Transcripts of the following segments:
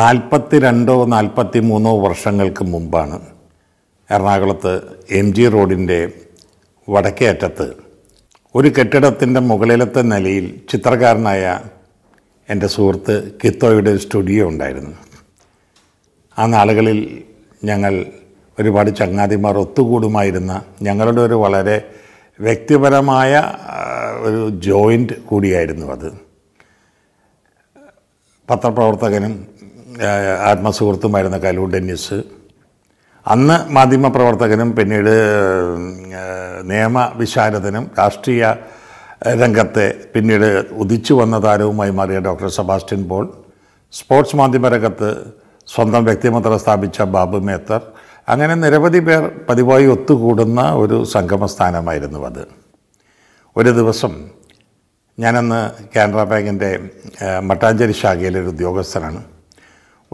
നാൽപ്പത്തി രണ്ടോ നാൽപ്പത്തി മൂന്നോ വർഷങ്ങൾക്ക് മുമ്പാണ് എറണാകുളത്ത് എം ജി റോഡിൻ്റെ വടക്കേ അറ്റത്ത് ഒരു കെട്ടിടത്തിൻ്റെ മുകളിലത്തെ നിലയിൽ ചിത്രകാരനായ എൻ്റെ സുഹൃത്ത് കിത്തോയുടെ സ്റ്റുഡിയോ ഉണ്ടായിരുന്നു ആ നാളുകളിൽ ഞങ്ങൾ ഒരുപാട് ചങ്ങാതിമാർ ഒത്തുകൂടുമായിരുന്ന ഞങ്ങളുടെ ഒരു വളരെ വ്യക്തിപരമായ ഒരു ജോയിൻ്റ് കൂടിയായിരുന്നു അത് പത്രപ്രവർത്തകനും ആത്മസുഹൃത്തുമായിരുന്ന കലു ഡെന്നിസ് അന്ന് മാധ്യമപ്രവർത്തകനും പിന്നീട് നിയമ രാഷ്ട്രീയ രംഗത്തെ പിന്നീട് ഉദിച്ചു വന്ന താരവുമായി മാറിയ ഡോക്ടർ സെബാസ്റ്റ്യൻ പോൾ സ്പോർട്സ് രംഗത്ത് സ്വന്തം വ്യക്തിമുദ്ര സ്ഥാപിച്ച ബാബു മേത്തർ അങ്ങനെ നിരവധി പേർ പതിവായി ഒത്തുകൂടുന്ന ഒരു സംഗമസ്ഥാനമായിരുന്നു അത് ഒരു ദിവസം ഞാനന്ന് കാനറ ബാങ്കിൻ്റെ മട്ടാഞ്ചേരി ശാഖയിലൊരു ഉദ്യോഗസ്ഥനാണ്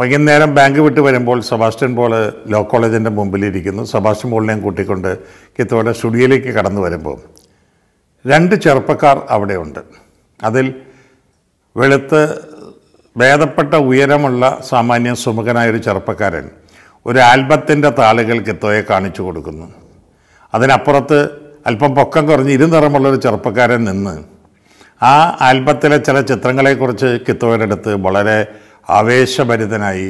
വൈകുന്നേരം ബാങ്ക് വിട്ട് വരുമ്പോൾ സെബാസ്റ്റ്യൻ പോൾ ലോ കോളേജിൻ്റെ മുമ്പിലിരിക്കുന്നു സെബാസ്റ്റ്യൻ പോളിനെയും കൂട്ടിക്കൊണ്ട് കിത്തോടെ സ്റ്റുഡിയോയിലേക്ക് കടന്നു വരുമ്പോൾ രണ്ട് ചെറുപ്പക്കാർ അവിടെയുണ്ട് അതിൽ വെളുത്ത് ഭേദപ്പെട്ട ഉയരമുള്ള സാമാന്യ സുമുഖനായ ഒരു ചെറുപ്പക്കാരൻ ഒരു ആൽബത്തിൻ്റെ താളുകൾ കിത്തോയെ കാണിച്ചു കൊടുക്കുന്നു അതിനപ്പുറത്ത് അല്പം പൊക്കം കുറഞ്ഞ് ഇരുനിറമുള്ളൊരു ചെറുപ്പക്കാരൻ നിന്ന് ആ ആൽബത്തിലെ ചില ചിത്രങ്ങളെക്കുറിച്ച് കിത്തോയുടെ അടുത്ത് വളരെ ആവേശഭരിതനായി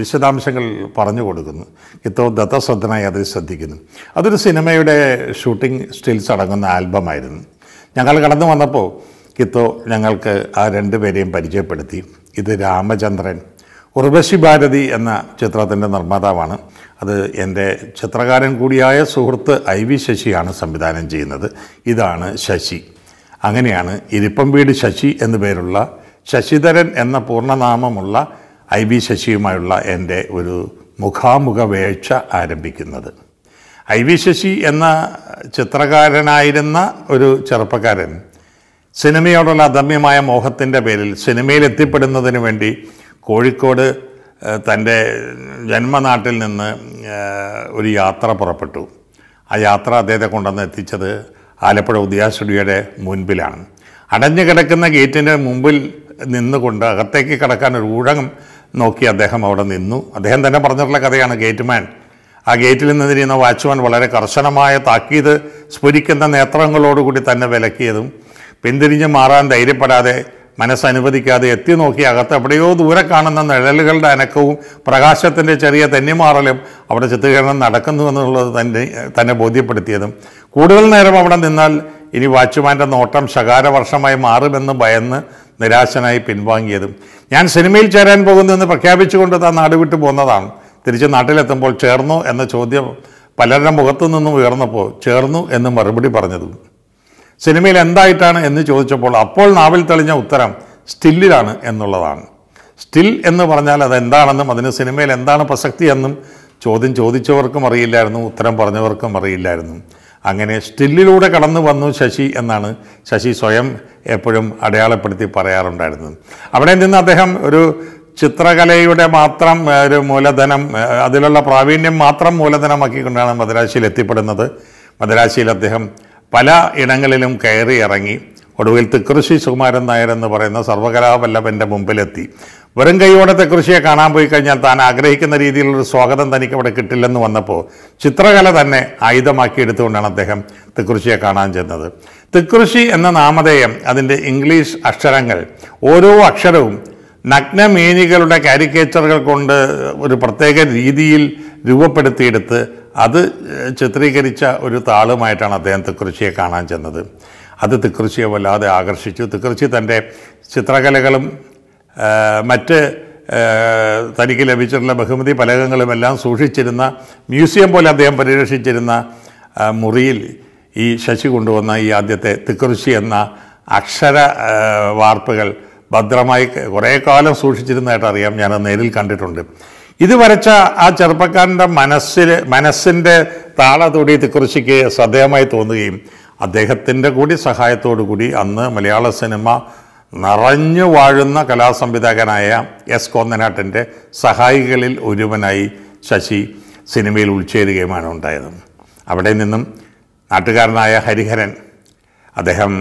വിശദാംശങ്ങൾ പറഞ്ഞു കൊടുക്കുന്നു ഇത്തോ ദത്തശ്രദ്ധനായി അതിൽ ശ്രദ്ധിക്കുന്നു അതൊരു സിനിമയുടെ ഷൂട്ടിംഗ് സ്റ്റിൽസ് അടങ്ങുന്ന ആൽബമായിരുന്നു ഞങ്ങൾ കടന്നു വന്നപ്പോൾ കിത്തോ ഞങ്ങൾക്ക് ആ രണ്ടുപേരെയും പരിചയപ്പെടുത്തി ഇത് രാമചന്ദ്രൻ ഉർവശി ഭാരതി എന്ന ചിത്രത്തിൻ്റെ നിർമ്മാതാവാണ് അത് എൻ്റെ ചിത്രകാരൻ കൂടിയായ സുഹൃത്ത് ഐ വി ശശിയാണ് സംവിധാനം ചെയ്യുന്നത് ഇതാണ് ശശി അങ്ങനെയാണ് ഇരിപ്പം വീട് ശശി എന്നു പേരുള്ള ശശിധരൻ എന്ന പൂർണ്ണനാമമുള്ള ഐ ബി ശശിയുമായുള്ള എൻ്റെ ഒരു മുഖാമുഖ വേഴ്ച ആരംഭിക്കുന്നത് ഐ വി ശശി എന്ന ചിത്രകാരനായിരുന്ന ഒരു ചെറുപ്പക്കാരൻ സിനിമയോടുള്ള അദമ്യമായ മോഹത്തിൻ്റെ പേരിൽ സിനിമയിൽ എത്തിപ്പെടുന്നതിന് വേണ്ടി കോഴിക്കോട് തൻ്റെ ജന്മനാട്ടിൽ നിന്ന് ഒരു യാത്ര പുറപ്പെട്ടു ആ യാത്ര അദ്ദേഹത്തെ കൊണ്ടുവന്ന് എത്തിച്ചത് ആലപ്പുഴ ഉദയ സ്റ്റുഡിയോയുടെ മുൻപിലാണ് അടഞ്ഞു കിടക്കുന്ന ഗേറ്റിൻ്റെ മുമ്പിൽ നിന്നുകൊണ്ട് അകത്തേക്ക് കടക്കാൻ ഒരു ഊഴം നോക്കി അദ്ദേഹം അവിടെ നിന്നു അദ്ദേഹം തന്നെ പറഞ്ഞിട്ടുള്ള കഥയാണ് ഗേറ്റ്മാൻ ആ ഗേറ്റിൽ നിന്നിരുന്ന വാച്ച്മാൻ വളരെ കർശനമായ താക്കീത് സ്ഫുരിക്കുന്ന നേത്രങ്ങളോടുകൂടി തന്നെ വിലക്കിയതും പിന്തിരിഞ്ഞ് മാറാൻ ധൈര്യപ്പെടാതെ മനസ്സനുവദിക്കാതെ എത്തി നോക്കി അകത്ത് എവിടെയോ ദൂരെ കാണുന്ന നിഴലുകളുടെ അനക്കവും പ്രകാശത്തിൻ്റെ ചെറിയ തെന്നിമാറലും അവിടെ ചിത്രീകരണം നടക്കുന്നു എന്നുള്ളത് തന്നെ തന്നെ ബോധ്യപ്പെടുത്തിയതും കൂടുതൽ നേരം അവിടെ നിന്നാൽ ഇനി വാച്ച്മാൻ്റെ നോട്ടം ശകാരവർഷമായി മാറുമെന്ന് ഭയന്ന് നിരാശനായി പിൻവാങ്ങിയതും ഞാൻ സിനിമയിൽ ചേരാൻ പോകുന്നുവെന്ന് പ്രഖ്യാപിച്ചുകൊണ്ട് താൻ നാട് വിട്ടു പോന്നതാണ് തിരിച്ച് നാട്ടിലെത്തുമ്പോൾ ചേർന്നു എന്ന ചോദ്യം പലരുടെ മുഖത്തു നിന്നും ഉയർന്നപ്പോൾ ചേർന്നു എന്ന് മറുപടി പറഞ്ഞതും സിനിമയിൽ എന്തായിട്ടാണ് എന്ന് ചോദിച്ചപ്പോൾ അപ്പോൾ നാവിൽ തെളിഞ്ഞ ഉത്തരം സ്റ്റില്ലിലാണ് എന്നുള്ളതാണ് സ്റ്റിൽ എന്ന് പറഞ്ഞാൽ അതെന്താണെന്നും അതിന് സിനിമയിൽ എന്താണ് പ്രസക്തി എന്നും ചോദ്യം ചോദിച്ചവർക്കും അറിയില്ലായിരുന്നു ഉത്തരം പറഞ്ഞവർക്കും അറിയില്ലായിരുന്നു അങ്ങനെ സ്റ്റില്ലിലൂടെ കടന്നു വന്നു ശശി എന്നാണ് ശശി സ്വയം എപ്പോഴും അടയാളപ്പെടുത്തി പറയാറുണ്ടായിരുന്നത് അവിടെ നിന്ന് അദ്ദേഹം ഒരു ചിത്രകലയുടെ മാത്രം ഒരു മൂലധനം അതിലുള്ള പ്രാവീണ്യം മാത്രം മൂലധനമാക്കിക്കൊണ്ടാണ് മദ്രാശിയിൽ എത്തിപ്പെടുന്നത് മദ്രാശിയിൽ അദ്ദേഹം പല ഇടങ്ങളിലും കയറി ഇറങ്ങി ഒടുവിൽ തൃക്കൃശി സുകുമാരൻ നായർ എന്ന് പറയുന്ന സർവകലാവല്ലഭൻ്റെ മുമ്പിലെത്തി വെറും കൈയോടെ കൃഷിയെ കാണാൻ പോയി കഴിഞ്ഞാൽ താൻ ആഗ്രഹിക്കുന്ന രീതിയിലുള്ള സ്വാഗതം തനിക്ക് അവിടെ കിട്ടില്ലെന്ന് വന്നപ്പോൾ ചിത്രകല തന്നെ ആയുധമാക്കി എടുത്തുകൊണ്ടാണ് അദ്ദേഹം തൃക്കൃഷിയെ കാണാൻ ചെന്നത് തൃക്കൃഷി എന്ന നാമധേയം അതിൻ്റെ ഇംഗ്ലീഷ് അക്ഷരങ്ങൾ ഓരോ അക്ഷരവും നഗ്നമേനികളുടെ കാരിക്കേച്ചറുകൾ കൊണ്ട് ഒരു പ്രത്യേക രീതിയിൽ രൂപപ്പെടുത്തിയെടുത്ത് അത് ചിത്രീകരിച്ച ഒരു താളുമായിട്ടാണ് അദ്ദേഹം തൃക്കൃഷിയെ കാണാൻ ചെന്നത് അത് തൃക്കൃഷിയെ വല്ലാതെ ആകർഷിച്ചു തൃക്കൃഷി തൻ്റെ ചിത്രകലകളും മറ്റ് തനിക്ക് ലഭിച്ചിട്ടുള്ള ബഹുമതി പലകങ്ങളുമെല്ലാം സൂക്ഷിച്ചിരുന്ന മ്യൂസിയം പോലെ അദ്ദേഹം പരിരക്ഷിച്ചിരുന്ന മുറിയിൽ ഈ ശശി കൊണ്ടുവന്ന ഈ ആദ്യത്തെ തിക്കുറിശി എന്ന അക്ഷര വാർപ്പുകൾ ഭദ്രമായി കുറേ കാലം സൂക്ഷിച്ചിരുന്നതായിട്ട് അറിയാം ഞാനത് നേരിൽ കണ്ടിട്ടുണ്ട് ഇത് വരച്ച ആ ചെറുപ്പക്കാരൻ്റെ മനസ്സിൽ മനസ്സിൻ്റെ താളതൊടി തിക്കുറിശിക്ക് ശ്രദ്ധേയമായി തോന്നുകയും അദ്ദേഹത്തിൻ്റെ കൂടി സഹായത്തോടു കൂടി അന്ന് മലയാള സിനിമ നിറഞ്ഞു വാഴുന്ന കലാസംവിധായകനായ എസ് കോന്നനാട്ടിൻ്റെ സഹായികളിൽ ഒരുവനായി ശശി സിനിമയിൽ ഉൾച്ചേരുകയുമാണ് ഉണ്ടായത് അവിടെ നിന്നും നാട്ടുകാരനായ ഹരിഹരൻ അദ്ദേഹം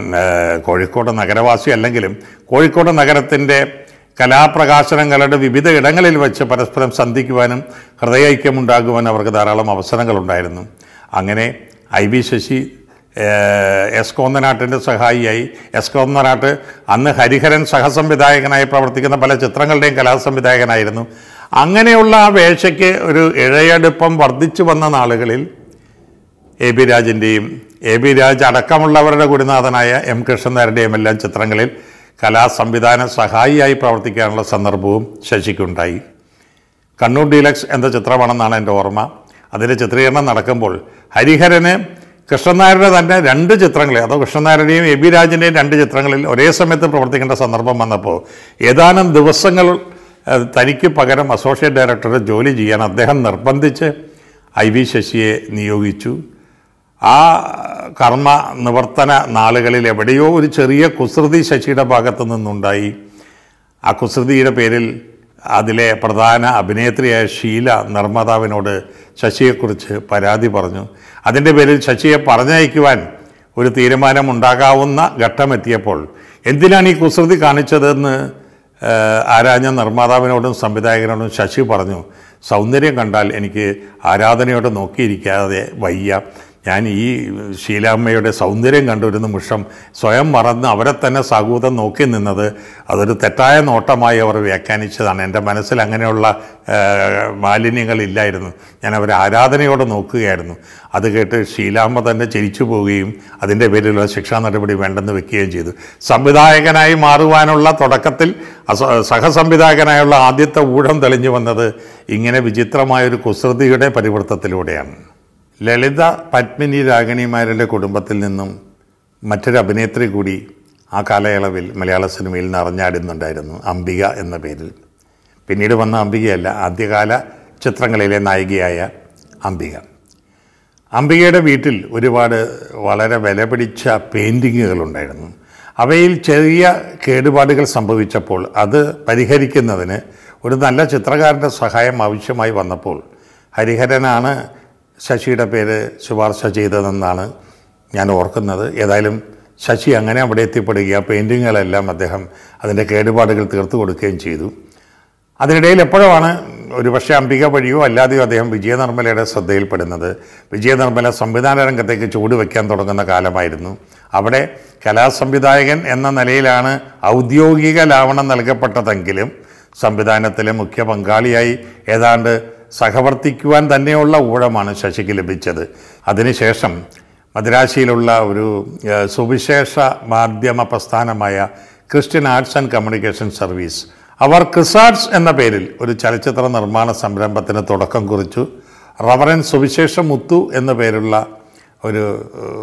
കോഴിക്കോട് നഗരവാസി അല്ലെങ്കിലും കോഴിക്കോട് നഗരത്തിൻ്റെ കലാപ്രകാശനങ്ങളുടെ വിവിധ ഇടങ്ങളിൽ വെച്ച് പരസ്പരം സന്ധിക്കുവാനും ഹൃദയൈക്യമുണ്ടാകുവാനും അവർക്ക് ധാരാളം അവസരങ്ങളുണ്ടായിരുന്നു അങ്ങനെ ഐ വി ശശി എസ് കോന്തനാട്ടിൻ്റെ സഹായിയായി എസ് കോന്തനാട്ട് അന്ന് ഹരിഹരൻ സഹസംവിധായകനായി പ്രവർത്തിക്കുന്ന പല ചിത്രങ്ങളുടെയും കലാസംവിധായകനായിരുന്നു അങ്ങനെയുള്ള ആ വേഷയ്ക്ക് ഒരു ഇഴയടുപ്പം വർദ്ധിച്ചു വന്ന നാളുകളിൽ എ ബി രാജിൻ്റെയും എ ബി രാജ് അടക്കമുള്ളവരുടെ ഗുരുനാഥനായ എം കൃഷ്ണനാരുടെയും എല്ലാം ചിത്രങ്ങളിൽ കലാസംവിധാന സഹായിയായി പ്രവർത്തിക്കാനുള്ള സന്ദർഭവും ശശിക്കുണ്ടായി കണ്ണൂർ ഡീലക്സ് എന്ന ചിത്രമാണെന്നാണ് എൻ്റെ ഓർമ്മ അതിൻ്റെ ചിത്രീകരണം നടക്കുമ്പോൾ ഹരിഹരന് കൃഷ്ണനായരുടെ തന്നെ രണ്ട് ചിത്രങ്ങളെ അതോ കൃഷ്ണനായരുടെയും എ ബി രാജൻ്റെയും രണ്ട് ചിത്രങ്ങളിൽ ഒരേ സമയത്ത് പ്രവർത്തിക്കേണ്ട സന്ദർഭം വന്നപ്പോൾ ഏതാനും ദിവസങ്ങൾ തനിക്ക് പകരം അസോസിയേറ്റ് ഡയറക്ടറെ ജോലി ചെയ്യാൻ അദ്ദേഹം നിർബന്ധിച്ച് ഐ വി ശശിയെ നിയോഗിച്ചു ആ കർമ്മ നിവർത്തന നാളുകളിൽ എവിടെയോ ഒരു ചെറിയ കുസൃതി ശശിയുടെ ഭാഗത്തു നിന്നുണ്ടായി ആ കുസൃതിയുടെ പേരിൽ അതിലെ പ്രധാന അഭിനേത്രിയായ ഷീല നിർമ്മാതാവിനോട് ശശിയെക്കുറിച്ച് പരാതി പറഞ്ഞു അതിൻ്റെ പേരിൽ ശശിയെ പറഞ്ഞയക്കുവാൻ ഒരു തീരുമാനമുണ്ടാകാവുന്ന ഘട്ടമെത്തിയപ്പോൾ എന്തിനാണ് ഈ കുസൃതി കാണിച്ചതെന്ന് ആരാഞ്ഞ നിർമ്മാതാവിനോടും സംവിധായകനോടും ശശി പറഞ്ഞു സൗന്ദര്യം കണ്ടാൽ എനിക്ക് ആരാധനയോടെ നോക്കിയിരിക്കാതെ വയ്യ ഞാൻ ഈ ശീലാമ്മയുടെ സൗന്ദര്യം കണ്ടൊരുന്ന മുഷം സ്വയം മറന്ന് അവരെ തന്നെ സാഹൂതം നോക്കി നിന്നത് അതൊരു തെറ്റായ നോട്ടമായി അവർ വ്യാഖ്യാനിച്ചതാണ് എൻ്റെ മനസ്സിൽ അങ്ങനെയുള്ള മാലിന്യങ്ങളില്ലായിരുന്നു ഞാൻ അവരെ ആരാധനയോടെ നോക്കുകയായിരുന്നു അത് കേട്ട് ശീലാമ്മ തന്നെ ചിരിച്ചു പോവുകയും അതിൻ്റെ പേരിലുള്ള ശിക്ഷാ നടപടി വേണ്ടെന്ന് വെക്കുകയും ചെയ്തു സംവിധായകനായി മാറുവാനുള്ള തുടക്കത്തിൽ സഹസംവിധായകനായുള്ള ആദ്യത്തെ ഊഴം തെളിഞ്ഞു വന്നത് ഇങ്ങനെ വിചിത്രമായൊരു കുസൃതിയുടെ പരിവൃത്തത്തിലൂടെയാണ് ലളിത പത്മിനി രാഗിണിമാരുടെ കുടുംബത്തിൽ നിന്നും മറ്റൊരു അഭിനേത്രി കൂടി ആ കാലയളവിൽ മലയാള സിനിമയിൽ നിറഞ്ഞാടുന്നുണ്ടായിരുന്നു അംബിക എന്ന പേരിൽ പിന്നീട് വന്ന അംബികയല്ല ആദ്യകാല ചിത്രങ്ങളിലെ നായികയായ അംബിക അംബികയുടെ വീട്ടിൽ ഒരുപാട് വളരെ വില പിടിച്ച ഉണ്ടായിരുന്നു അവയിൽ ചെറിയ കേടുപാടുകൾ സംഭവിച്ചപ്പോൾ അത് പരിഹരിക്കുന്നതിന് ഒരു നല്ല ചിത്രകാരൻ്റെ സഹായം ആവശ്യമായി വന്നപ്പോൾ ഹരിഹരനാണ് ശശിയുടെ പേര് ശുപാർശ ചെയ്തതെന്നാണ് ഞാൻ ഓർക്കുന്നത് ഏതായാലും ശശി അങ്ങനെ അവിടെ എത്തിപ്പെടുകയും ആ പെയിൻറ്റിങ്ങുകളെല്ലാം അദ്ദേഹം അതിൻ്റെ കേടുപാടുകൾ തീർത്തു കൊടുക്കുകയും ചെയ്തു അതിനിടയിൽ എപ്പോഴാണ് ഒരുപക്ഷെ അംബിക വഴിയോ അല്ലാതെയോ അദ്ദേഹം വിജയനിർമ്മലയുടെ ശ്രദ്ധയിൽപ്പെടുന്നത് വിജയനിർമ്മല സംവിധാന രംഗത്തേക്ക് ചൂടുവെക്കാൻ തുടങ്ങുന്ന കാലമായിരുന്നു അവിടെ കലാസംവിധായകൻ എന്ന നിലയിലാണ് ഔദ്യോഗിക ലാവണം നൽകപ്പെട്ടതെങ്കിലും സംവിധാനത്തിലെ മുഖ്യ പങ്കാളിയായി ഏതാണ്ട് സഹവർത്തിക്കുവാൻ തന്നെയുള്ള ഊഴമാണ് ശശിക്ക് ലഭിച്ചത് അതിനുശേഷം മദ്രാശിയിലുള്ള ഒരു സുവിശേഷ മാധ്യമ പ്രസ്ഥാനമായ Christian arts and communication service അവർ ക്രിസാർട്സ് എന്ന പേരിൽ ഒരു ചലച്ചിത്ര നിർമ്മാണ സംരംഭത്തിന് തുടക്കം കുറിച്ചു റവറൻ സുവിശേഷ മുത്തു എന്ന പേരുള്ള ഒരു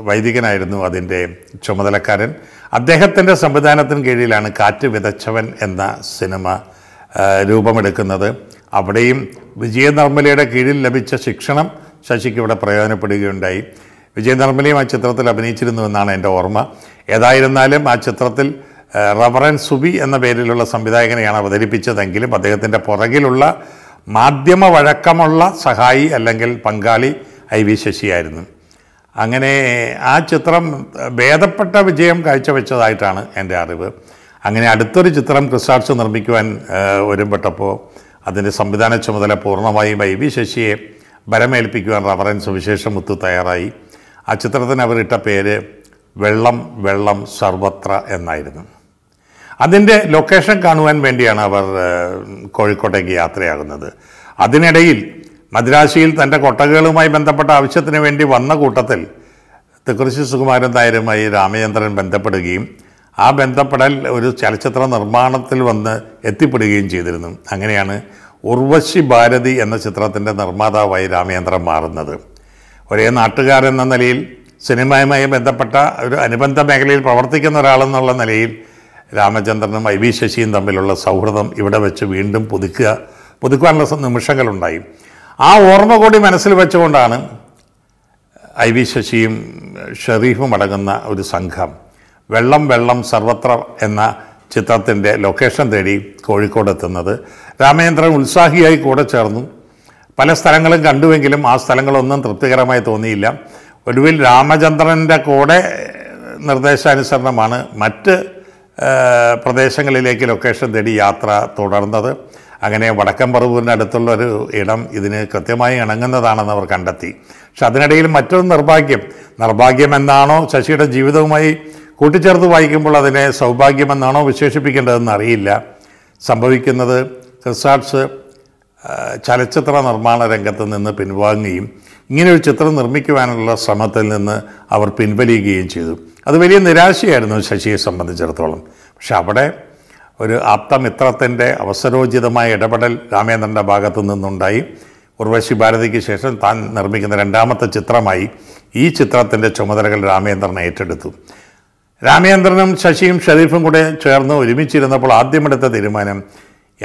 വൈദികനായിരുന്നു അതിൻ്റെ ചുമതലക്കാരൻ അദ്ദേഹത്തിൻ്റെ സംവിധാനത്തിന് കീഴിലാണ് കാറ്റ് വിതച്ചവൻ എന്ന സിനിമ രൂപമെടുക്കുന്നത് അവിടെയും വിജയനർമ്മലയുടെ കീഴിൽ ലഭിച്ച ശിക്ഷണം ശശിക്ക് ഇവിടെ പ്രയോജനപ്പെടുകയുണ്ടായി വിജയനർമ്മലയും ആ ചിത്രത്തിൽ അഭിനയിച്ചിരുന്നുവെന്നാണ് എൻ്റെ ഓർമ്മ ഏതായിരുന്നാലും ആ ചിത്രത്തിൽ റവറൻ സുബി എന്ന പേരിലുള്ള സംവിധായകനെയാണ് അവതരിപ്പിച്ചതെങ്കിലും അദ്ദേഹത്തിൻ്റെ പുറകിലുള്ള മാധ്യമ വഴക്കമുള്ള സഹായി അല്ലെങ്കിൽ പങ്കാളി ഐ വി ശശിയായിരുന്നു അങ്ങനെ ആ ചിത്രം ഭേദപ്പെട്ട വിജയം കാഴ്ചവെച്ചതായിട്ടാണ് എൻ്റെ അറിവ് അങ്ങനെ അടുത്തൊരു ചിത്രം ക്രിസ്റ്റാർസ് നിർമ്മിക്കുവാൻ ഒരുമ്പെട്ടപ്പോൾ അതിൻ്റെ സംവിധാന ചുമതല പൂർണ്ണമായും ഐ വി ശശിയെ ബലമേൽപ്പിക്കുവാൻ റവറൻ സുവിശേഷം മുത്തു തയ്യാറായി ആ ചിത്രത്തിന് അവരിട്ട പേര് വെള്ളം വെള്ളം സർവത്ര എന്നായിരുന്നു അതിൻ്റെ ലൊക്കേഷൻ കാണുവാൻ വേണ്ടിയാണ് അവർ കോഴിക്കോട്ടേക്ക് യാത്രയാകുന്നത് അതിനിടയിൽ മദ്രാശിയിൽ തൻ്റെ കൊട്ടകകളുമായി ബന്ധപ്പെട്ട ആവശ്യത്തിന് വേണ്ടി വന്ന കൂട്ടത്തിൽ തൃക്കൃശി സുകുമാരൻ തായരുമായി രാമചന്ദ്രൻ ബന്ധപ്പെടുകയും ആ ബന്ധപ്പെടൽ ഒരു ചലച്ചിത്ര നിർമ്മാണത്തിൽ വന്ന് എത്തിപ്പെടുകയും ചെയ്തിരുന്നു അങ്ങനെയാണ് ഉർവശി ഭാരതി എന്ന ചിത്രത്തിൻ്റെ നിർമ്മാതാവായി രാമേന്ദ്രൻ മാറുന്നത് ഒരേ നാട്ടുകാരെന്ന നിലയിൽ സിനിമയുമായി ബന്ധപ്പെട്ട ഒരു അനുബന്ധ മേഖലയിൽ പ്രവർത്തിക്കുന്ന ഒരാളെന്നുള്ള നിലയിൽ രാമചന്ദ്രനും ഐ വി ശശിയും തമ്മിലുള്ള സൗഹൃദം ഇവിടെ വെച്ച് വീണ്ടും പുതുക്കുക പുതുക്കുവാനുള്ള നിമിഷങ്ങളുണ്ടായി ആ ഓർമ്മ കൂടി മനസ്സിൽ വെച്ചുകൊണ്ടാണ് ഐ വി ശശിയും ഷെറീഫും അടങ്ങുന്ന ഒരു സംഘം വെള്ളം വെള്ളം സർവത്ര എന്ന ചിത്രത്തിൻ്റെ ലൊക്കേഷൻ തേടി കോഴിക്കോട് എത്തുന്നത് രാമചന്ദ്രൻ ഉത്സാഹിയായി കൂടെ ചേർന്നു പല സ്ഥലങ്ങളും കണ്ടുവെങ്കിലും ആ സ്ഥലങ്ങളൊന്നും തൃപ്തികരമായി തോന്നിയില്ല ഒടുവിൽ രാമചന്ദ്രൻ്റെ കൂടെ നിർദ്ദേശാനുസരണമാണ് മറ്റ് പ്രദേശങ്ങളിലേക്ക് ലൊക്കേഷൻ തേടി യാത്ര തുടർന്നത് അങ്ങനെ വടക്കൻ പറവൂരിൻ്റെ അടുത്തുള്ള ഒരു ഇടം ഇതിന് കൃത്യമായി ഇണങ്ങുന്നതാണെന്ന് അവർ കണ്ടെത്തി പക്ഷെ അതിനിടയിൽ മറ്റൊരു നിർഭാഗ്യം നിർഭാഗ്യം എന്താണോ ശശിയുടെ ജീവിതവുമായി കൂട്ടിച്ചേർത്ത് വായിക്കുമ്പോൾ അതിനെ സൗഭാഗ്യമെന്നാണോ വിശേഷിപ്പിക്കേണ്ടതെന്ന് അറിയില്ല സംഭവിക്കുന്നത് റിസാർട്ട്സ് ചലച്ചിത്ര നിർമ്മാണ രംഗത്ത് നിന്ന് പിൻവാങ്ങുകയും ഇങ്ങനെയൊരു ചിത്രം നിർമ്മിക്കുവാനുള്ള ശ്രമത്തിൽ നിന്ന് അവർ പിൻവലിയുകയും ചെയ്തു അത് വലിയ നിരാശയായിരുന്നു ശശിയെ സംബന്ധിച്ചിടത്തോളം പക്ഷെ അവിടെ ഒരു ആപ്തമിത്രത്തിൻ്റെ അവസരോചിതമായ ഇടപെടൽ രാമേന്ദ്രൻ്റെ ഭാഗത്തു നിന്നുണ്ടായി ഉർവശി ഭാരതിക്ക് ശേഷം താൻ നിർമ്മിക്കുന്ന രണ്ടാമത്തെ ചിത്രമായി ഈ ചിത്രത്തിൻ്റെ ചുമതലകൾ രാമേന്ദ്രൻ ഏറ്റെടുത്തു രാമചന്ദ്രനും ശശിയും ഷരീഫും കൂടെ ചേർന്ന് ഒരുമിച്ചിരുന്നപ്പോൾ ആദ്യമെടുത്ത തീരുമാനം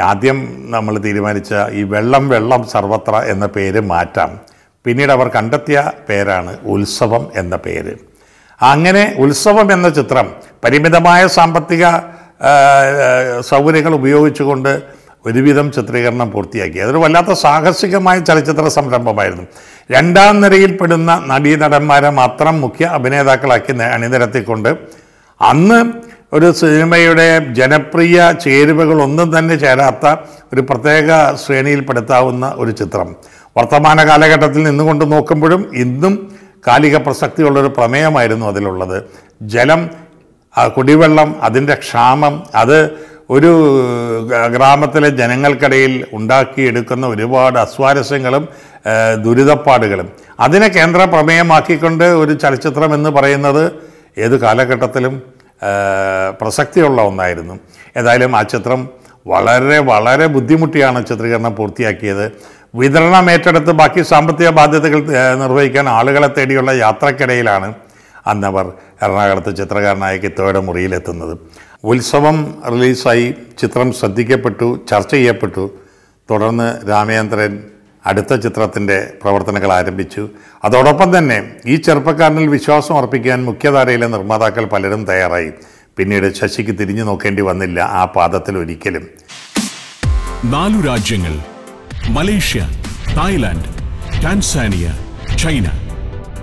ആദ്യം നമ്മൾ തീരുമാനിച്ച ഈ വെള്ളം വെള്ളം സർവത്ര എന്ന പേര് മാറ്റാം പിന്നീട് അവർ കണ്ടെത്തിയ പേരാണ് ഉത്സവം എന്ന പേര് അങ്ങനെ ഉത്സവം എന്ന ചിത്രം പരിമിതമായ സാമ്പത്തിക സൗകര്യങ്ങൾ ഉപയോഗിച്ചുകൊണ്ട് ഒരുവിധം ചിത്രീകരണം പൂർത്തിയാക്കി അതൊരു വല്ലാത്ത സാഹസികമായ ചലച്ചിത്ര സംരംഭമായിരുന്നു രണ്ടാം നിരയിൽപ്പെടുന്ന നടീനടന്മാരെ മാത്രം മുഖ്യ അഭിനേതാക്കളാക്കി അണിനിരത്തിക്കൊണ്ട് അന്ന് ഒരു സിനിമയുടെ ജനപ്രിയ ചേരുവകളൊന്നും തന്നെ ചേരാത്ത ഒരു പ്രത്യേക ശ്രേണിയിൽപ്പെടുത്താവുന്ന ഒരു ചിത്രം വർത്തമാന കാലഘട്ടത്തിൽ നിന്നുകൊണ്ട് നോക്കുമ്പോഴും ഇന്നും കാലിക പ്രസക്തിയുള്ളൊരു പ്രമേയമായിരുന്നു അതിലുള്ളത് ജലം കുടിവെള്ളം അതിൻ്റെ ക്ഷാമം അത് ഒരു ഗ്രാമത്തിലെ ജനങ്ങൾക്കിടയിൽ ഉണ്ടാക്കിയെടുക്കുന്ന ഒരുപാട് അസ്വാരസ്യങ്ങളും ദുരിതപ്പാടുകളും അതിനെ കേന്ദ്ര പ്രമേയമാക്കിക്കൊണ്ട് ഒരു ചലച്ചിത്രം എന്ന് പറയുന്നത് ഏത് കാലഘട്ടത്തിലും പ്രസക്തിയുള്ള ഒന്നായിരുന്നു ഏതായാലും ആ ചിത്രം വളരെ വളരെ ബുദ്ധിമുട്ടിയാണ് ചിത്രീകരണം പൂർത്തിയാക്കിയത് വിതരണം ഏറ്റെടുത്ത് ബാക്കി സാമ്പത്തിക ബാധ്യതകൾ നിർവഹിക്കാൻ ആളുകളെ തേടിയുള്ള യാത്രക്കിടയിലാണ് അന്നവർ എറണാകുളത്ത് ചിത്രകാരനായ കിത്തോയുടെ മുറിയിലെത്തുന്നത് ഉത്സവം റിലീസായി ചിത്രം ശ്രദ്ധിക്കപ്പെട്ടു ചർച്ച ചെയ്യപ്പെട്ടു തുടർന്ന് രാമേന്ദ്രൻ അടുത്ത ചിത്രത്തിൻ്റെ പ്രവർത്തനങ്ങൾ ആരംഭിച്ചു അതോടൊപ്പം തന്നെ ഈ ചെറുപ്പക്കാരനിൽ വിശ്വാസം അർപ്പിക്കാൻ മുഖ്യധാരയിലെ നിർമ്മാതാക്കൾ പലരും തയ്യാറായി പിന്നീട് ശശിക്ക് തിരിഞ്ഞു നോക്കേണ്ടി വന്നില്ല ആ പാദത്തിൽ ഒരിക്കലും നാലു രാജ്യങ്ങൾ മലേഷ്യ തായ്ലാന്റ് ടാൻസാനിയ ചൈന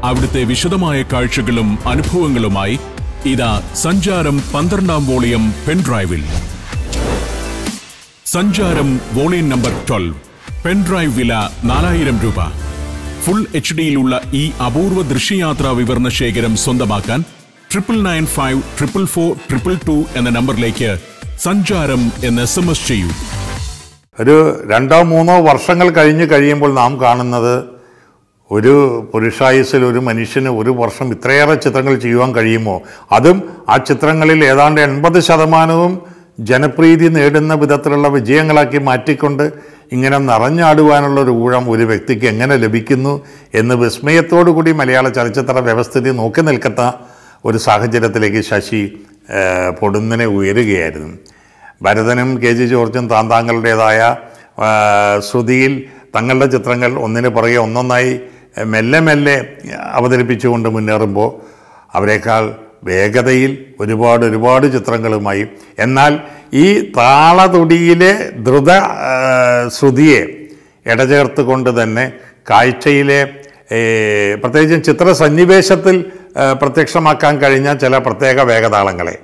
അവിടുത്തെ വിശദമായ കാഴ്ചകളും അനുഭവങ്ങളുമായി ഇതാ സഞ്ചാരം പന്ത്രണ്ടാം വോളിയം പെൻഡ്രൈവിൽ സഞ്ചാരം വോളിയം നമ്പർ ട്വൽവ് പെൻഡ്രൈവ് വില നാലായിരം രൂപ ഫുൾ എച്ച് ഡിയിലുള്ള ഈ അപൂർവ ദൃശ്യയാത്രാ വിവരണ ശേഖരം സ്വന്തമാക്കാൻ triple nine five triple four triple two എന്ന നമ്പറിലേക്ക് സഞ്ചാരം എന്ന് എസ് എം എസ് ചെയ്യൂ ഒരു രണ്ടോ മൂന്നോ വർഷങ്ങൾ കഴിഞ്ഞ് കഴിയുമ്പോൾ നാം കാണുന്നത് ഒരു പുരുഷായുസിൽ ഒരു മനുഷ്യന് ഒരു വർഷം ഇത്രയേറെ ചിത്രങ്ങൾ ചെയ്യുവാൻ കഴിയുമോ അതും ആ ചിത്രങ്ങളിൽ ഏതാണ്ട് എൺപത് ശതമാനവും ജനപ്രീതി നേടുന്ന വിധത്തിലുള്ള വിജയങ്ങളാക്കി മാറ്റിക്കൊണ്ട് ഇങ്ങനെ നിറഞ്ഞാടുവാനുള്ള ഒരു ഊഴം ഒരു വ്യക്തിക്ക് എങ്ങനെ ലഭിക്കുന്നു എന്ന് വിസ്മയത്തോടു കൂടി മലയാള ചലച്ചിത്ര വ്യവസ്ഥിതി നോക്കി നിൽക്കുന്ന ഒരു സാഹചര്യത്തിലേക്ക് ശശി പൊടുന്നനെ ഉയരുകയായിരുന്നു ഭരതനും കെ ജി ജോർജും താന്താങ്ങളുടേതായ ശ്രുതിയിൽ തങ്ങളുടെ ചിത്രങ്ങൾ ഒന്നിന് പുറകെ ഒന്നൊന്നായി മെല്ലെ മെല്ലെ അവതരിപ്പിച്ചുകൊണ്ട് മുന്നേറുമ്പോൾ അവരെക്കാൾ വേഗതയിൽ ഒരുപാട് ഒരുപാട് ചിത്രങ്ങളുമായി എന്നാൽ ഈ താളതുടിയിലെ ദ്രുത ശ്രുതിയെ ഇടചേർത്തുകൊണ്ട് തന്നെ കാഴ്ചയിലെ പ്രത്യേകിച്ചും ചിത്ര സന്നിവേശത്തിൽ പ്രത്യക്ഷമാക്കാൻ കഴിഞ്ഞ ചില പ്രത്യേക വേഗതാളങ്ങളെ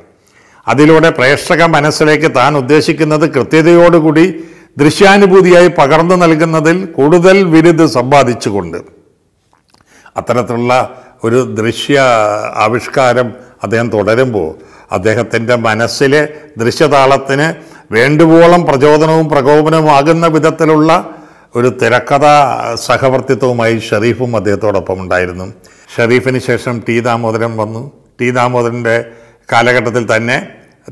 അതിലൂടെ പ്രേക്ഷക മനസ്സിലേക്ക് താൻ ഉദ്ദേശിക്കുന്നത് കൃത്യതയോടുകൂടി ദൃശ്യാനുഭൂതിയായി പകർന്നു നൽകുന്നതിൽ കൂടുതൽ വിരുദ് സമ്പാദിച്ചുകൊണ്ട് അത്തരത്തിലുള്ള ഒരു ദൃശ്യ ആവിഷ്കാരം അദ്ദേഹം തുടരുമ്പോൾ അദ്ദേഹത്തിൻ്റെ മനസ്സിലെ ദൃശ്യതാളത്തിന് വേണ്ടുവോളം പ്രചോദനവും പ്രകോപനവും ആകുന്ന വിധത്തിലുള്ള ഒരു തിരക്കഥ സഹവർത്തിത്വവുമായി ഷെറീഫും അദ്ദേഹത്തോടൊപ്പം ഉണ്ടായിരുന്നു ഷെറീഫിന് ശേഷം ടി ദാമോദരൻ വന്നു ടി ദാമോദരൻ്റെ കാലഘട്ടത്തിൽ തന്നെ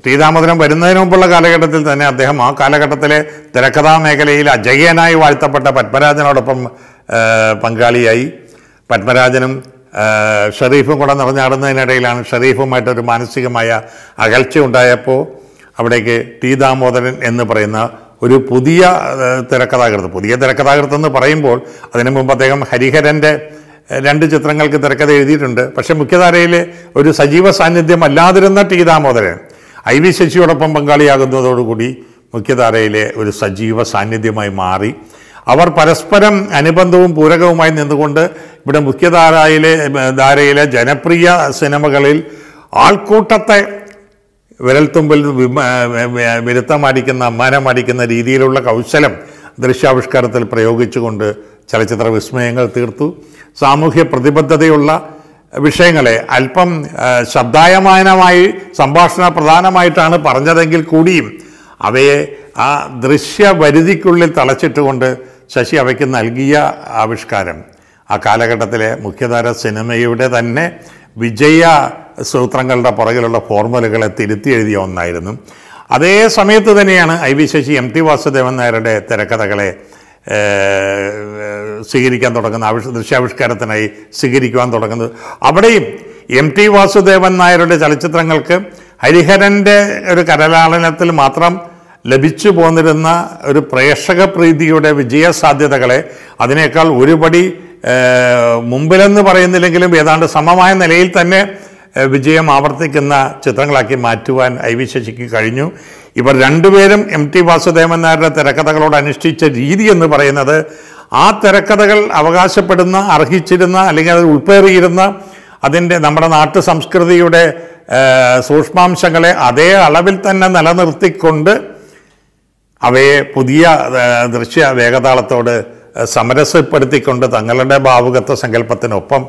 ടി ദാമോദരൻ വരുന്നതിന് മുമ്പുള്ള കാലഘട്ടത്തിൽ തന്നെ അദ്ദേഹം ആ കാലഘട്ടത്തിലെ തിരക്കഥാ മേഖലയിൽ അജയനായി വാഴ്ത്തപ്പെട്ട പത്മരാജനോടൊപ്പം പങ്കാളിയായി പത്മരാജനും ഷെറീഫും കൂടെ നിറഞ്ഞാടുന്നതിനിടയിലാണ് ഷെറീഫുമായിട്ടൊരു മാനസികമായ അകൽച്ച ഉണ്ടായപ്പോൾ അവിടേക്ക് ടി ദാമോദരൻ എന്ന് പറയുന്ന ഒരു പുതിയ തിരക്കഥാകൃത്ത് പുതിയ തിരക്കഥാകൃത്ത് എന്ന് പറയുമ്പോൾ അതിനു മുമ്പ് അദ്ദേഹം ഹരിഹരൻ്റെ രണ്ട് ചിത്രങ്ങൾക്ക് തിരക്കഥ എഴുതിയിട്ടുണ്ട് പക്ഷെ മുഖ്യധാരയിൽ ഒരു സജീവ സാന്നിധ്യം അല്ലാതിരുന്ന ടി ദാമോദരൻ ഐ വി ശശിയോടൊപ്പം പങ്കാളിയാകുന്നതോടുകൂടി മുഖ്യധാരയിലെ ഒരു സജീവ സാന്നിധ്യമായി മാറി അവർ പരസ്പരം അനുബന്ധവും പൂരകവുമായി നിന്നുകൊണ്ട് ഇവിടെ മുഖ്യധാരയിലെ ധാരയിലെ ജനപ്രിയ സിനിമകളിൽ ആൾക്കൂട്ടത്തെ വിരൽത്തുമ്പിൽ വിരുത്തമടിക്കുന്ന അമ്മാനമടിക്കുന്ന രീതിയിലുള്ള കൗശലം ദൃശ്യാവിഷ്കാരത്തിൽ പ്രയോഗിച്ചുകൊണ്ട് ചലച്ചിത്ര വിസ്മയങ്ങൾ തീർത്തു സാമൂഹ്യ പ്രതിബദ്ധതയുള്ള വിഷയങ്ങളെ അല്പം ശബ്ദായമാനമായി സംഭാഷണ പ്രധാനമായിട്ടാണ് പറഞ്ഞതെങ്കിൽ കൂടിയും അവയെ ആ ദൃശ്യപരിധിക്കുള്ളിൽ തളച്ചിട്ടുകൊണ്ട് ശശി അവയ്ക്ക് നൽകിയ ആവിഷ്കാരം ആ കാലഘട്ടത്തിലെ മുഖ്യധാര സിനിമയുടെ തന്നെ വിജയ സൂത്രങ്ങളുടെ പുറകിലുള്ള ഫോർമുലകളെ തിരുത്തി എഴുതിയ ഒന്നായിരുന്നു അതേ സമയത്ത് തന്നെയാണ് I V Sasi M T Vasudevan നായരുടെ തിരക്കഥകളെ സ്വീകരിക്കാൻ തുടങ്ങുന്ന ആവിഷ് ദൃശ്യാവിഷ്കാരത്തിനായി സ്വീകരിക്കുവാൻ തുടങ്ങുന്നത് അവിടെയും എം ടി വാസുദേവൻ നായരുടെ ചലച്ചിത്രങ്ങൾക്ക് ഹരിഹരൻ്റെ ഒരു കരലാളനത്തിൽ മാത്രം ലഭിച്ചു പോന്നിരുന്ന ഒരു പ്രേക്ഷക പ്രീതിയുടെ വിജയസാധ്യതകളെ അതിനേക്കാൾ ഒരുപടി മുമ്പിലെന്ന് പറയുന്നില്ലെങ്കിലും ഏതാണ്ട് സമമായ നിലയിൽ തന്നെ വിജയം ആവർത്തിക്കുന്ന ചിത്രങ്ങളാക്കി മാറ്റുവാൻ ഐ വി ശശിക്ക് കഴിഞ്ഞു ഇവർ രണ്ടുപേരും എം ടി വാസുദേവൻ നായരുടെ തിരക്കഥകളോട് അനുഷ്ഠിച്ച രീതി എന്ന് പറയുന്നത് ആ തിരക്കഥകൾ അവകാശപ്പെടുന്ന അർഹിച്ചിരുന്ന അല്ലെങ്കിൽ അത് ഉൾപ്പേറിയിരുന്ന അതിൻ്റെ നമ്മുടെ നാട്ടു സംസ്കൃതിയുടെ സൂക്ഷ്മാംശങ്ങളെ അതേ അളവിൽ തന്നെ നിലനിർത്തിക്കൊണ്ട് അവയെ പുതിയ ദൃശ്യ വേഗതാളത്തോട് സമരസപ്പെടുത്തിക്കൊണ്ട് തങ്ങളുടെ ഭാവുകത്വ സങ്കല്പത്തിനൊപ്പം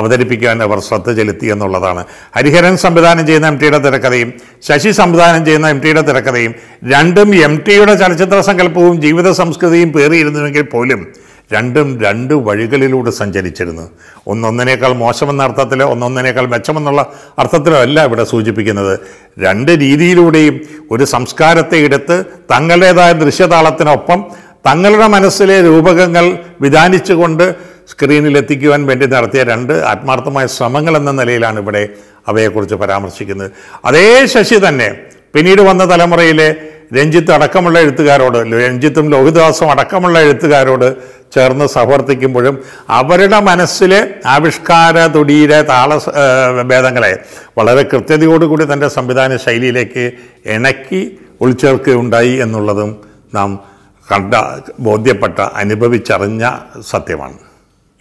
അവതരിപ്പിക്കാൻ അവർ ശ്രദ്ധ ചെലുത്തി എന്നുള്ളതാണ് ഹരിഹരൻ സംവിധാനം ചെയ്യുന്ന എം ടിയുടെ തിരക്കഥയും ശശി സംവിധാനം ചെയ്യുന്ന എം ടിയുടെ തിരക്കഥയും രണ്ടും എം ടിയുടെ ചലച്ചിത്ര സങ്കല്പവും ജീവിത സംസ്കൃതിയും പേറിയിരുന്നുവെങ്കിൽ പോലും രണ്ടും രണ്ട് വഴികളിലൂടെ സഞ്ചരിച്ചിരുന്നു ഒന്നൊന്നിനേക്കാൾ മോശമെന്ന അർത്ഥത്തിലോ ഒന്നൊന്നിനേക്കാൾ മെച്ചമെന്നുള്ള അർത്ഥത്തിലോ അല്ല ഇവിടെ സൂചിപ്പിക്കുന്നത് രണ്ട് രീതിയിലൂടെയും ഒരു സംസ്കാരത്തെ എടുത്ത് തങ്ങളുടേതായ ദൃശ്യതാളത്തിനൊപ്പം തങ്ങളുടെ മനസ്സിലെ രൂപകങ്ങൾ വിധാനിച്ചുകൊണ്ട് സ്ക്രീനിൽ എത്തിക്കുവാൻ വേണ്ടി നടത്തിയ രണ്ട് ആത്മാർത്ഥമായ ശ്രമങ്ങൾ എന്ന നിലയിലാണ് ഇവിടെ അവയെക്കുറിച്ച് പരാമർശിക്കുന്നത് അതേ ശശി തന്നെ പിന്നീട് വന്ന തലമുറയിലെ രഞ്ജിത്ത് അടക്കമുള്ള എഴുത്തുകാരോട് രഞ്ജിത്തും ലോഹിദാസും അടക്കമുള്ള എഴുത്തുകാരോട് ചേർന്ന് സഹവർത്തിക്കുമ്പോഴും അവരുടെ മനസ്സിലെ ആവിഷ്കാര തുടിയിലെ താള ഭേദങ്ങളെ വളരെ കൃത്യതയോടുകൂടി തൻ്റെ സംവിധാന ശൈലിയിലേക്ക് ഇണക്കി ഒളിച്ചേർക്കുകയുണ്ടായി എന്നുള്ളതും നാം കണ്ട ബോധ്യപ്പെട്ട അനുഭവിച്ചറിഞ്ഞ സത്യമാണ്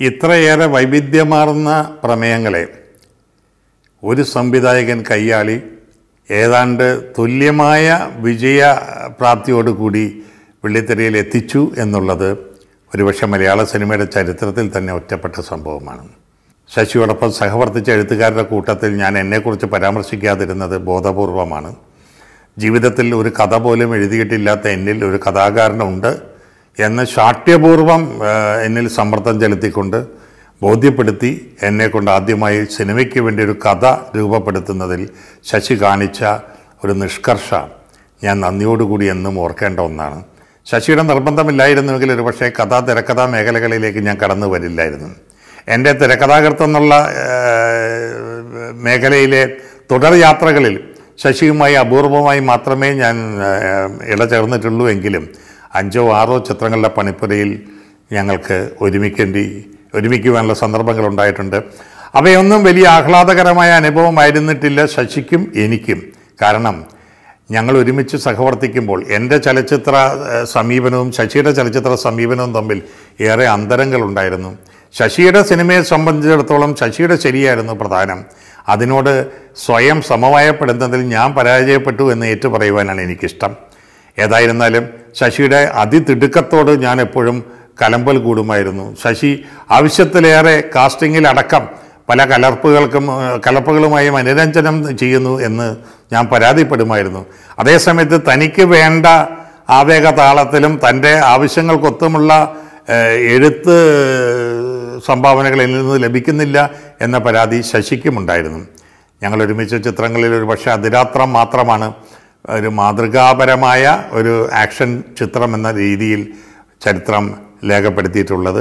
ഇത്രയേറെ വൈവിധ്യമാർന്ന പ്രമേയങ്ങളെ ഒരു സംവിധായകൻ കയ്യാളി ഏതാണ്ട് തുല്യമായ വിജയ വെള്ളിത്തെരയിൽ എത്തിച്ചു എന്നുള്ളത് ഒരുപക്ഷെ മലയാള സിനിമയുടെ ചരിത്രത്തിൽ തന്നെ ഒറ്റപ്പെട്ട സംഭവമാണ് ശശിയോടൊപ്പം സഹവർത്തിച്ച എഴുത്തുകാരുടെ കൂട്ടത്തിൽ ഞാൻ എന്നെക്കുറിച്ച് പരാമർശിക്കാതിരുന്നത് ബോധപൂർവമാണ് ജീവിതത്തിൽ ഒരു കഥ പോലും എഴുതിയിട്ടില്ലാത്ത എന്നിൽ ഒരു കഥാകാരനുണ്ട് എന്ന് ശാഠ്യപൂർവം എന്നിൽ സമ്മർദ്ദം ചെലുത്തിക്കൊണ്ട് ബോധ്യപ്പെടുത്തി എന്നെക്കൊണ്ട് ആദ്യമായി സിനിമയ്ക്ക് വേണ്ടി ഒരു കഥ രൂപപ്പെടുത്തുന്നതിൽ ശശി കാണിച്ച ഒരു നിഷ്കർഷ ഞാൻ നന്ദിയോടുകൂടി എന്നും ഓർക്കേണ്ട ഒന്നാണ് ശശിയുടെ നിർബന്ധമില്ലായിരുന്നുവെങ്കിൽ ഒരുപക്ഷെ കഥാ തിരക്കഥാ മേഖലകളിലേക്ക് ഞാൻ കടന്നു വരില്ലായിരുന്നു എൻ്റെ തിരക്കഥാകൃത്ത് എന്നുള്ള മേഖലയിലെ തുടർ യാത്രകളിൽ ശശിയുമായി അപൂർവമായി മാത്രമേ ഞാൻ ഇടചേർന്നിട്ടുള്ളൂ എങ്കിലും അഞ്ചോ ആറോ ചിത്രങ്ങളുടെ പണിപ്പുരയിൽ ഞങ്ങൾക്ക് ഒരുമിക്കേണ്ടി ഒരുമിക്കുവാനുള്ള സന്ദർഭങ്ങൾ ഉണ്ടായിട്ടുണ്ട് അവയൊന്നും വലിയ ആഹ്ലാദകരമായ അനുഭവമായിരുന്നിട്ടില്ല ശശിക്കും എനിക്കും കാരണം ഞങ്ങൾ ഒരുമിച്ച് സഹവർത്തിക്കുമ്പോൾ എൻ്റെ ചലച്ചിത്ര സമീപനവും ശശിയുടെ ചലച്ചിത്ര സമീപനവും തമ്മിൽ ഏറെ അന്തരങ്ങളുണ്ടായിരുന്നു ശശിയുടെ സിനിമയെ സംബന്ധിച്ചിടത്തോളം ശശിയുടെ ശരിയായിരുന്നു പ്രധാനം അതിനോട് സ്വയം സമവായപ്പെടുന്നതിൽ ഞാൻ പരാജയപ്പെട്ടു എന്ന് ഏറ്റുപറയുവാനാണ് എനിക്കിഷ്ടം ഏതായിരുന്നാലും ശശിയുടെ അതിതിടുക്കത്തോട് ഞാൻ എപ്പോഴും കലമ്പൽ കൂടുമായിരുന്നു ശശി ആവശ്യത്തിലേറെ കാസ്റ്റിങ്ങിലടക്കം പല കലർപ്പുകൾക്കും കലർപ്പുകളുമായി അനുരഞ്ജനം ചെയ്യുന്നു എന്ന് ഞാൻ പരാതിപ്പെടുമായിരുന്നു അതേസമയത്ത് തനിക്ക് വേണ്ട ആവേഗ താളത്തിലും തൻ്റെ ആവശ്യങ്ങൾക്കൊത്തുമുള്ള എഴുത്ത് സംഭാവനകൾ എന്നിൽ നിന്ന് ലഭിക്കുന്നില്ല എന്ന പരാതി ശശിക്കുമുണ്ടായിരുന്നു ഞങ്ങൾ ഒരുമിച്ച ചിത്രങ്ങളിൽ ഒരു പക്ഷേ അതിരാത്രം മാത്രമാണ് ഒരു മാതൃകാപരമായ ഒരു ആക്ഷൻ ചിത്രം എന്ന രീതിയിൽ ചരിത്രം രേഖപ്പെടുത്തിയിട്ടുള്ളത്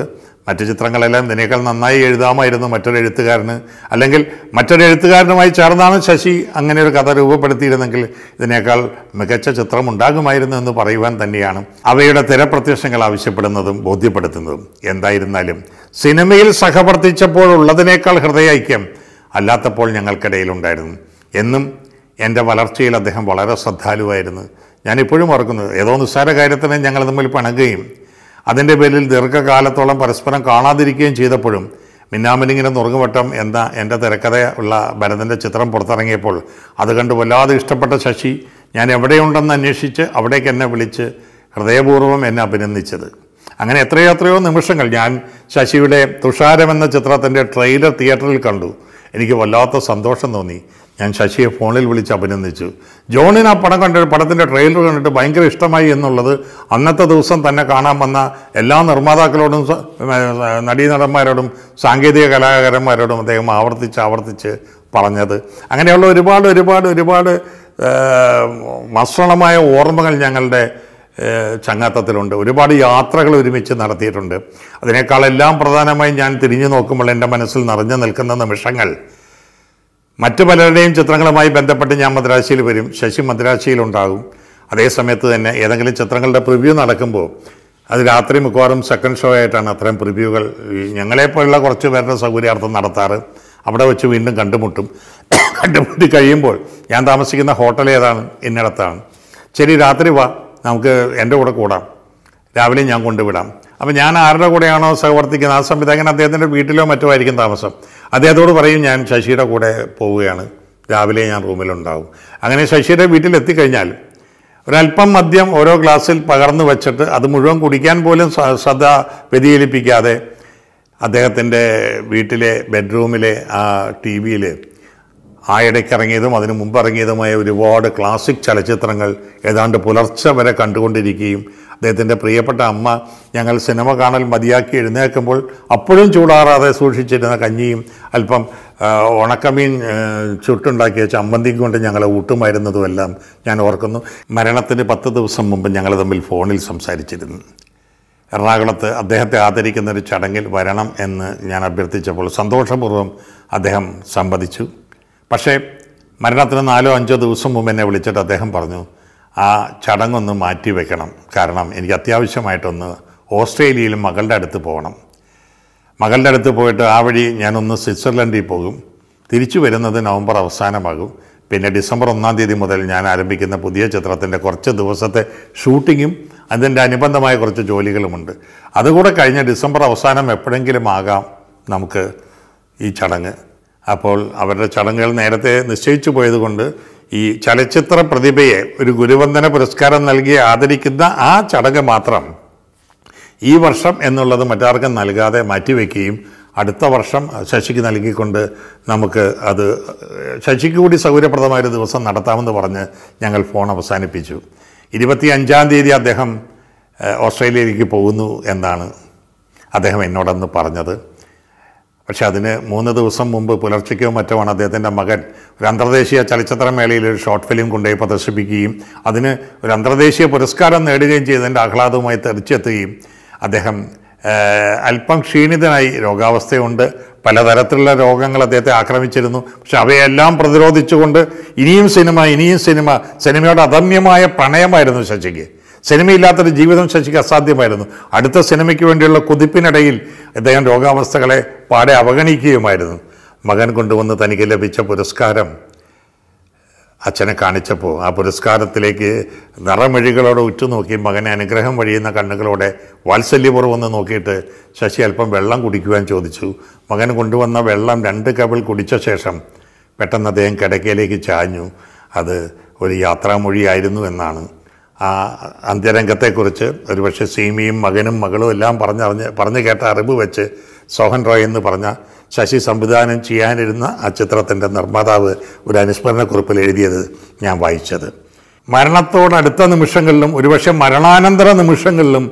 മറ്റു ചിത്രങ്ങളെല്ലാം ഇതിനേക്കാൾ നന്നായി എഴുതാമായിരുന്നു മറ്റൊരു എഴുത്തുകാരന് അല്ലെങ്കിൽ മറ്റൊരു എഴുത്തുകാരനുമായി ചേർന്നാണ് ശശി അങ്ങനെ ഒരു കഥ രൂപപ്പെടുത്തിയിരുന്നെങ്കിൽ ഇതിനേക്കാൾ മികച്ച ചിത്രം ഉണ്ടാകുമായിരുന്നു എന്ന് പറയുവാൻ തന്നെയാണ് അവയുടെ തിരപ്രത്യക്ഷങ്ങൾ ആവശ്യപ്പെടുന്നതും ബോധ്യപ്പെടുത്തുന്നതും എന്തായിരുന്നാലും സിനിമയിൽ സഹവർത്തിച്ചപ്പോഴുള്ളതിനേക്കാൾ ഹൃദയൈക്യം ഐക്യം അല്ലാത്തപ്പോൾ ഞങ്ങൾക്കിടയിലുണ്ടായിരുന്നു എന്നും എൻ്റെ വളർച്ചയിൽ അദ്ദേഹം വളരെ ശ്രദ്ധാലുവായിരുന്നു ഞാനിപ്പോഴും ഓർക്കുന്നത് ഏതോ നിസ്സാര കാര്യത്തിന് ഞങ്ങൾ തമ്മിൽ പിണങ്ങുകയും അതിൻ്റെ പേരിൽ ദീർഘകാലത്തോളം പരസ്പരം കാണാതിരിക്കുകയും ചെയ്തപ്പോഴും മിന്നാമിനിങ്ങിൻ്റെ നുറുങ്ങുവട്ടം എന്ന എൻ്റെ തിരക്കഥ ഉള്ള ഭരതൻ്റെ ചിത്രം പുറത്തിറങ്ങിയപ്പോൾ അത് കണ്ട് വല്ലാതെ ഇഷ്ടപ്പെട്ട ശശി ഞാൻ എവിടെയുണ്ടെന്ന് അന്വേഷിച്ച് അവിടേക്ക് എന്നെ വിളിച്ച് ഹൃദയപൂർവ്വം എന്നെ അഭിനന്ദിച്ചത് അങ്ങനെ എത്രയോ എത്രയോ നിമിഷങ്ങൾ ഞാൻ ശശിയുടെ തുഷാരം എന്ന ചിത്രത്തിൻ്റെ ട്രെയിലർ തിയേറ്ററിൽ കണ്ടു എനിക്ക് വല്ലാത്ത സന്തോഷം തോന്നി ഞാൻ ശശിയെ ഫോണിൽ വിളിച്ച് അഭിനന്ദിച്ചു ജോണിന് ആ പടം കണ്ടിട്ട് പടത്തിൻ്റെ ട്രെയിലർ കണ്ടിട്ട് ഭയങ്കര ഇഷ്ടമായി എന്നുള്ളത് അന്നത്തെ ദിവസം തന്നെ കാണാൻ വന്ന എല്ലാ നിർമ്മാതാക്കളോടും നടീനടന്മാരോടും സാങ്കേതിക കലാകാരന്മാരോടും അദ്ദേഹം ആവർത്തിച്ച് ആവർത്തിച്ച് പറഞ്ഞത് അങ്ങനെയുള്ള ഒരുപാട് ഒരുപാട് ഒരുപാട് മസ്രണമായ ഓർമ്മകൾ ഞങ്ങളുടെ ചങ്ങാത്തത്തിലുണ്ട് ഒരുപാട് യാത്രകൾ ഒരുമിച്ച് നടത്തിയിട്ടുണ്ട് അതിനേക്കാളെല്ലാം പ്രധാനമായും ഞാൻ തിരിഞ്ഞു നോക്കുമ്പോൾ എൻ്റെ മനസ്സിൽ നിറഞ്ഞു നിൽക്കുന്ന നിമിഷങ്ങൾ മറ്റു പലരുടെയും ചിത്രങ്ങളുമായി ബന്ധപ്പെട്ട് ഞാൻ മദ്രാശിയിൽ വരും ശശി മദ്രാശിയിലുണ്ടാകും അതേ സമയത്ത് തന്നെ ഏതെങ്കിലും ചിത്രങ്ങളുടെ പ്രിവ്യൂ നടക്കുമ്പോൾ അത് രാത്രി മിക്കവാറും സെക്കൻഡ് ഷോ ആയിട്ടാണ് അത്തരം പ്രിവ്യൂകൾ ഞങ്ങളെപ്പോലുള്ള കുറച്ച് പേരുടെ സൗകര്യാർത്ഥം നടത്താറ് അവിടെ വെച്ച് വീണ്ടും കണ്ടുമുട്ടും കണ്ടുമുട്ടി കഴിയുമ്പോൾ ഞാൻ താമസിക്കുന്ന ഹോട്ടൽ ഏതാണ് എന്നിടത്താണ് ശരി രാത്രി വാ നമുക്ക് എൻ്റെ കൂടെ കൂടാം രാവിലെ ഞാൻ കൊണ്ടുവിടാം അപ്പോൾ ഞാൻ ആരുടെ കൂടെയാണോ സഹവർത്തിക്കുന്നത് ആ സംവിധായകൻ അദ്ദേഹത്തിൻ്റെ വീട്ടിലോ മറ്റോ ആയിരിക്കും താമസം അദ്ദേഹത്തോട് പറയും ഞാൻ ശശിയുടെ കൂടെ പോവുകയാണ് രാവിലെ ഞാൻ റൂമിലുണ്ടാവും അങ്ങനെ ശശിയുടെ വീട്ടിലെത്തിക്കഴിഞ്ഞാൽ ഒരല്പം മദ്യം ഓരോ ഗ്ലാസ്സിൽ പകർന്നു വെച്ചിട്ട് അത് മുഴുവൻ കുടിക്കാൻ പോലും ശ്രദ്ധ വ്യതിചലിപ്പിക്കാതെ അദ്ദേഹത്തിൻ്റെ വീട്ടിലെ ബെഡ്റൂമിലെ ആ ടി വിയിൽ ആ ഇടയ്ക്കിറങ്ങിയതും അതിനു മുമ്പ് ഇറങ്ങിയതുമായ ഒരുപാട് ക്ലാസിക് ചലച്ചിത്രങ്ങൾ ഏതാണ്ട് പുലർച്ചെ വരെ കണ്ടുകൊണ്ടിരിക്കുകയും അദ്ദേഹത്തിൻ്റെ പ്രിയപ്പെട്ട അമ്മ ഞങ്ങൾ സിനിമ കാണൽ മതിയാക്കി എഴുന്നേൽക്കുമ്പോൾ അപ്പോഴും ചൂടാറാതെ സൂക്ഷിച്ചിരുന്ന കഞ്ഞിയും അല്പം ഉണക്കമീൻ ചുട്ടുണ്ടാക്കിയ ചമ്മന്തിയും കൊണ്ട് ഞങ്ങളെ ഊട്ടുമായിരുന്നതുമെല്ലാം ഞാൻ ഓർക്കുന്നു മരണത്തിന് പത്ത് ദിവസം മുമ്പ് ഞങ്ങൾ തമ്മിൽ ഫോണിൽ സംസാരിച്ചിരുന്നു എറണാകുളത്ത് അദ്ദേഹത്തെ ആദരിക്കുന്ന ഒരു ചടങ്ങിൽ വരണം എന്ന് ഞാൻ അഭ്യർത്ഥിച്ചപ്പോൾ സന്തോഷപൂർവ്വം അദ്ദേഹം സമ്മതിച്ചു പക്ഷേ മരണത്തിന് നാലോ അഞ്ചോ ദിവസം മുമ്പ് എന്നെ വിളിച്ചിട്ട് അദ്ദേഹം പറഞ്ഞു ആ ചടങ്ങൊന്ന് മാറ്റി വെക്കണം കാരണം എനിക്ക് അത്യാവശ്യമായിട്ടൊന്ന് ഓസ്ട്രേലിയയിൽ മകളുടെ അടുത്ത് പോകണം മകളുടെ അടുത്ത് പോയിട്ട് ആ വഴി ഞാനൊന്ന് സ്വിറ്റ്സർലൻഡിൽ പോകും തിരിച്ചു വരുന്നത് നവംബർ അവസാനമാകും പിന്നെ ഡിസംബർ ഒന്നാം തീയതി മുതൽ ഞാൻ ആരംഭിക്കുന്ന പുതിയ ചിത്രത്തിൻ്റെ കുറച്ച് ദിവസത്തെ ഷൂട്ടിങ്ങും അതിൻ്റെ അനുബന്ധമായ കുറച്ച് ജോലികളുമുണ്ട് അതുകൂടെ കഴിഞ്ഞ ഡിസംബർ അവസാനം എപ്പോഴെങ്കിലും ആകാം നമുക്ക് ഈ ചടങ്ങ് അപ്പോൾ അവരുടെ ചടങ്ങുകൾ നേരത്തെ നിശ്ചയിച്ചു പോയതുകൊണ്ട് ഈ ചലച്ചിത്ര പ്രതിഭയെ ഒരു ഗുരുവന്ദന പുരസ്കാരം നൽകി ആദരിക്കുന്ന ആ ചടങ്ങ് മാത്രം ഈ വർഷം എന്നുള്ളത് മറ്റാർക്കും നൽകാതെ മാറ്റിവെക്കുകയും അടുത്ത വർഷം ശശിക്ക് നൽകിക്കൊണ്ട് നമുക്ക് അത് ശശിക്ക് കൂടി സൗകര്യപ്രദമായൊരു ദിവസം നടത്താമെന്ന് പറഞ്ഞ് ഞങ്ങൾ ഫോൺ അവസാനിപ്പിച്ചു ഇരുപത്തി അഞ്ചാം തീയതി അദ്ദേഹം ഓസ്ട്രേലിയയിലേക്ക് പോകുന്നു എന്നാണ് അദ്ദേഹം എന്നോടന്ന് പറഞ്ഞത് പക്ഷെ അതിന് മൂന്ന് ദിവസം മുമ്പ് പുലർച്ചയ്ക്കോ ആണ് അദ്ദേഹത്തിൻ്റെ മകൻ ഒരു അന്തർദേശീയ ചലച്ചിത്രമേളയിൽ ഒരു ഷോർട്ട് ഫിലിം കൊണ്ടുപോയി പ്രദർശിപ്പിക്കുകയും അതിന് ഒരു അന്തർദേശീയ പുരസ്കാരം നേടുകയും ചെയ്തതിൻ്റെ ആഹ്ലാദവുമായി തെറിച്ചെത്തുകയും അദ്ദേഹം അല്പം ക്ഷീണിതനായി രോഗാവസ്ഥയുണ്ട് പലതരത്തിലുള്ള രോഗങ്ങൾ അദ്ദേഹത്തെ ആക്രമിച്ചിരുന്നു പക്ഷെ അവയെല്ലാം പ്രതിരോധിച്ചുകൊണ്ട് ഇനിയും സിനിമ ഇനിയും സിനിമ സിനിമയുടെ അദമ്യമായ പ്രണയമായിരുന്നു ശശിക്ക് സിനിമയില്ലാത്തൊരു ജീവിതം ശശിക്ക് അസാധ്യമായിരുന്നു അടുത്ത സിനിമയ്ക്ക് വേണ്ടിയുള്ള കുതിപ്പിനിടയിൽ അദ്ദേഹം രോഗാവസ്ഥകളെ പാടെ അവഗണിക്കുകയുമായിരുന്നു മകൻ കൊണ്ടുവന്ന് തനിക്ക് ലഭിച്ച പുരസ്കാരം അച്ഛനെ കാണിച്ചപ്പോൾ ആ പുരസ്കാരത്തിലേക്ക് നിറമെഴുകളോടെ ഉറ്റുനോക്കി മകനെ അനുഗ്രഹം വഴിയുന്ന കണ്ണുകളോടെ വാത്സല്യപൂർവ്വം നോക്കിയിട്ട് ശശി അല്പം വെള്ളം കുടിക്കുവാൻ ചോദിച്ചു മകൻ കൊണ്ടുവന്ന വെള്ളം രണ്ട് കവിൾ കുടിച്ച ശേഷം പെട്ടെന്ന് അദ്ദേഹം കിടക്കയിലേക്ക് ചാഞ്ഞു അത് ഒരു യാത്രാമൊഴിയായിരുന്നു എന്നാണ് ആ അന്ത്യരംഗത്തെക്കുറിച്ച് ഒരുപക്ഷെ സീമിയും മകനും മകളും എല്ലാം പറഞ്ഞറിഞ്ഞ് പറഞ്ഞു കേട്ട അറിവ് വെച്ച് സോഹൻ റോയ് എന്ന് പറഞ്ഞ ശശി സംവിധാനം ചെയ്യാനിരുന്ന ആ ചിത്രത്തിൻ്റെ നിർമ്മാതാവ് ഒരു അനുസ്മരണക്കുറിപ്പിൽ എഴുതിയത് ഞാൻ വായിച്ചത് മരണത്തോടടുത്ത നിമിഷങ്ങളിലും ഒരുപക്ഷെ മരണാനന്തര നിമിഷങ്ങളിലും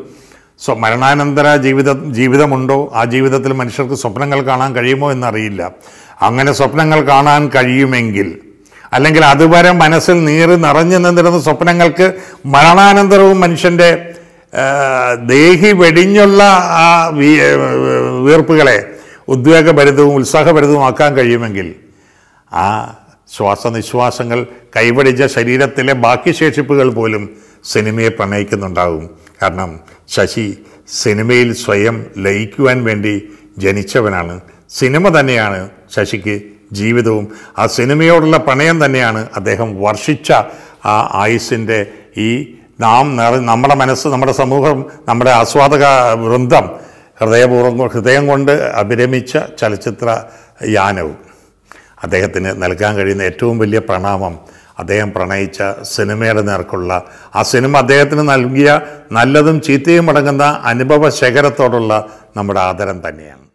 സ്വ മരണാനന്തര ജീവിത ജീവിതമുണ്ടോ ആ ജീവിതത്തിൽ മനുഷ്യർക്ക് സ്വപ്നങ്ങൾ കാണാൻ കഴിയുമോ എന്നറിയില്ല അങ്ങനെ സ്വപ്നങ്ങൾ കാണാൻ കഴിയുമെങ്കിൽ അല്ലെങ്കിൽ അതുവരെ മനസ്സിൽ നീറി നിറഞ്ഞു നിന്നിരുന്ന സ്വപ്നങ്ങൾക്ക് മരണാനന്തരവും മനുഷ്യൻ്റെ ദേഹി വെടിഞ്ഞുള്ള ആ വീർപ്പുകളെ ഉദ്വേഗഭരിതവും ഉത്സാഹഭരിതവുമാക്കാൻ കഴിയുമെങ്കിൽ ആ ശ്വാസനിശ്വാസങ്ങൾ കൈവടിച്ച ശരീരത്തിലെ ബാക്കി ശേഷിപ്പുകൾ പോലും സിനിമയെ പ്രണയിക്കുന്നുണ്ടാകും കാരണം ശശി സിനിമയിൽ സ്വയം ലയിക്കുവാൻ വേണ്ടി ജനിച്ചവനാണ് സിനിമ തന്നെയാണ് ശശിക്ക് ജീവിതവും ആ സിനിമയോടുള്ള പ്രണയം തന്നെയാണ് അദ്ദേഹം വർഷിച്ച ആ ആയുസിൻ്റെ ഈ നാം നമ്മുടെ മനസ്സ് നമ്മുടെ സമൂഹം നമ്മുടെ ആസ്വാദക വൃന്ദം ഹൃദയപൂർവ്വം ഹൃദയം കൊണ്ട് അഭിരമിച്ച ചലച്ചിത്ര യാനവും അദ്ദേഹത്തിന് നൽകാൻ കഴിയുന്ന ഏറ്റവും വലിയ പ്രണാമം അദ്ദേഹം പ്രണയിച്ച സിനിമയുടെ നേർക്കുള്ള ആ സിനിമ അദ്ദേഹത്തിന് നൽകിയ നല്ലതും ചീത്തയും അടങ്ങുന്ന അനുഭവ ശേഖരത്തോടുള്ള നമ്മുടെ ആദരം തന്നെയാണ്